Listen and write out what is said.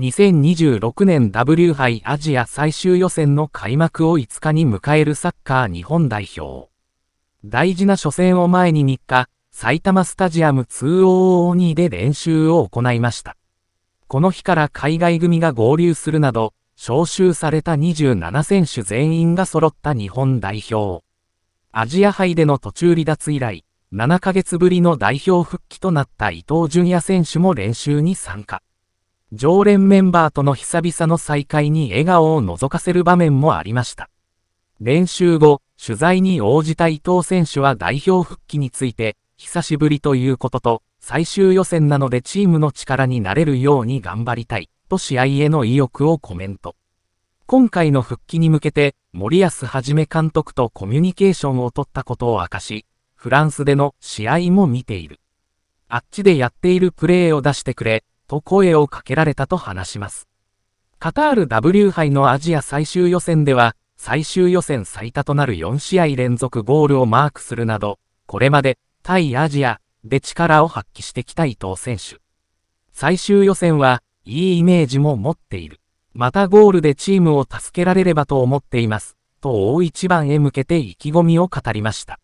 2026年 W 杯アジア最終予選の開幕を5日に迎えるサッカー日本代表。大事な初戦を前に3日、埼玉スタジアム2002で練習を行いました。この日から海外組が合流するなど、招集された27選手全員が揃った日本代表。アジア杯での途中離脱以来、7ヶ月ぶりの代表復帰となった伊東純也選手も練習に参加。常連メンバーとの久々の再会に笑顔を覗かせる場面もありました。練習後、取材に応じた伊藤選手は代表復帰について、久しぶりということと、最終予選なのでチームの力になれるように頑張りたい、と試合への意欲をコメント。今回の復帰に向けて、森保め監督とコミュニケーションを取ったことを明かし、フランスでの試合も見ている。あっちでやっているプレーを出してくれ、と声をかけられたと話します。カタール W 杯のアジア最終予選では、最終予選最多となる4試合連続ゴールをマークするなど、これまで対アジアで力を発揮してきた伊藤選手。最終予選はいいイメージも持っている。またゴールでチームを助けられればと思っています。と大一番へ向けて意気込みを語りました。